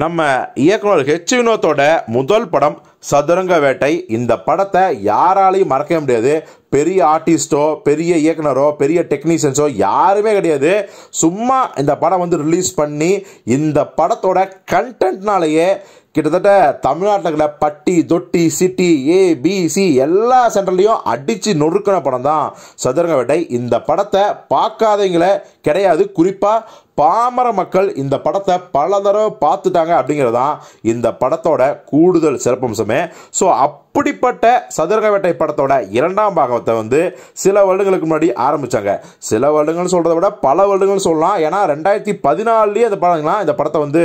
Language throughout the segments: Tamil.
நம்ம இயக்குனர் ஹெச் வினோத்தோட முதல் படம் சதுரங்க வேட்டை இந்த படத்தை யாராலையும் மறக்கவே முடியாது பெரிய ஆர்டிஸ்டோ பெரிய இயக்குனரோ பெரிய டெக்னீஷியன்ஸோ யாருமே கிடையாது சும்மா இந்த படம் வந்து ரிலீஸ் பண்ணி இந்த படத்தோட கண்டென்ட்னாலேயே கிட்டத்தட்ட தமிழ்நாட்டில் இருக்கிற பட்டி தொட்டி சிட்டி ஏ எல்லா சென்டர்லேயும் அடித்து நொறுக்கின படம் தான் சதுரங்க வேட்டை இந்த படத்தை பார்க்காதவங்கள கிடையாது குறிப்பாக பாமர மக்கள் இந்த படத்தை பல தடவை பார்த்துட்டாங்க தான் இந்த படத்தோட கூடுதல் சிறப்பம்சமே எல்லாமே ஸோ அப்படிப்பட்ட சதுரக வேட்டை படத்தோட இரண்டாம் பாகத்தை வந்து சில வருடங்களுக்கு முன்னாடி ஆரம்பித்தாங்க சில வருடங்கள் சொல்கிறத விட பல வருடங்கள் சொல்லலாம் ஏன்னா ரெண்டாயிரத்தி பதினாலுலேயே அந்த படங்கள்லாம் இந்த படத்தை வந்து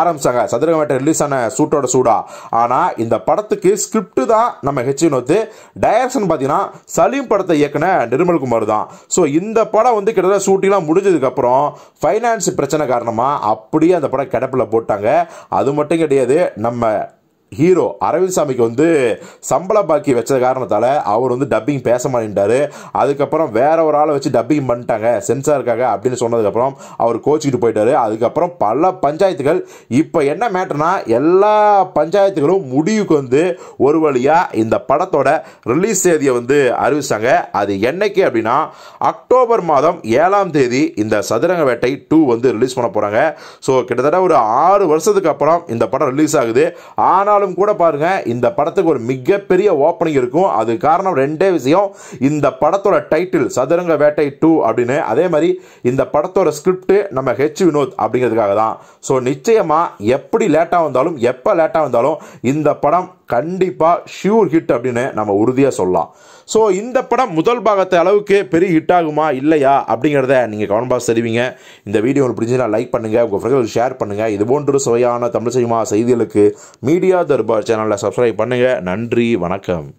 ஆரம்பித்தாங்க சதுரக வேட்டை ரிலீஸ் ஆன சூட்டோட சூடா ஆனால் இந்த படத்துக்கு ஸ்கிரிப்ட் தான் நம்ம ஹெச் நோத்து டைரக்ஷன் பார்த்தீங்கன்னா சலீம் படத்தை இயக்குன நிர்மல்குமார் தான் ஸோ இந்த படம் வந்து கிட்டத்தட்ட ஷூட்டிங்லாம் முடிஞ்சதுக்கப்புறம் ஃபைனான்ஸ் பிரச்சனை காரணமாக அப்படியே அந்த படம் கிடப்பில் போட்டாங்க அது மட்டும் கிடையாது நம்ம ஹீரோ அரவிந்த் சாமிக்கு வந்து சம்பள பாக்கி வச்ச காரணத்தால் அவர் வந்து டப்பிங் பேச மாட்டேன்ட்டாரு அதுக்கப்புறம் வேற ஒரு ஆளை வச்சு டப்பிங் பண்ணிட்டாங்க சென்சாருக்காக அப்படின்னு சொன்னதுக்கப்புறம் அவர் கோச்சிக்கிட்டு போயிட்டாரு அதுக்கப்புறம் பல பஞ்சாயத்துகள் இப்போ என்ன மேட்டர்னா எல்லா பஞ்சாயத்துகளும் முடிவுக்கு வந்து ஒரு வழியாக இந்த படத்தோட ரிலீஸ் தேதியை வந்து அறிவிச்சாங்க அது என்னைக்கு அப்படின்னா அக்டோபர் மாதம் ஏழாம் தேதி இந்த சதுரங்க வேட்டை டூ வந்து ரிலீஸ் பண்ண போகிறாங்க ஸோ கிட்டத்தட்ட ஒரு ஆறு வருஷத்துக்கு அப்புறம் இந்த படம் ரிலீஸ் ஆகுது ஆனால் இருந்தாலும் கூட பாருங்க இந்த படத்துக்கு ஒரு மிகப்பெரிய ஓப்பனிங் இருக்கும் அது காரணம் ரெண்டே விஷயம் இந்த படத்தோட டைட்டில் சதுரங்க வேட்டை டூ அப்படின்னு அதே மாதிரி இந்த படத்தோட ஸ்கிரிப்ட் நம்ம ஹெச் வினோத் அப்படிங்கிறதுக்காக தான் ஸோ நிச்சயமா எப்படி லேட்டாக வந்தாலும் எப்போ லேட்டாக வந்தாலும் இந்த படம் கண்டிப்பாக ஷியூர் ஹிட் அப்படின்னு நம்ம உறுதியாக சொல்லலாம் ஸோ இந்த படம் முதல் பாகத்தை அளவுக்கு பெரிய ஹிட் ஆகுமா இல்லையா அப்படிங்கிறத நீங்கள் கவன் பாஸ் தெரிவிங்க இந்த வீடியோ உங்களுக்கு பிடிச்சதுனா லைக் பண்ணுங்கள் உங்கள் ஃப்ரெண்ட்ஸ் ஷேர் பண்ணுங்கள் இது போன்ற சுவையான தமிழ் சினிமா செய்திகளுக்கு மீடியா தர்பார் சேனலில் சப்ஸ்கிரைப் பண்ணுங்கள் நன்றி வணக்கம்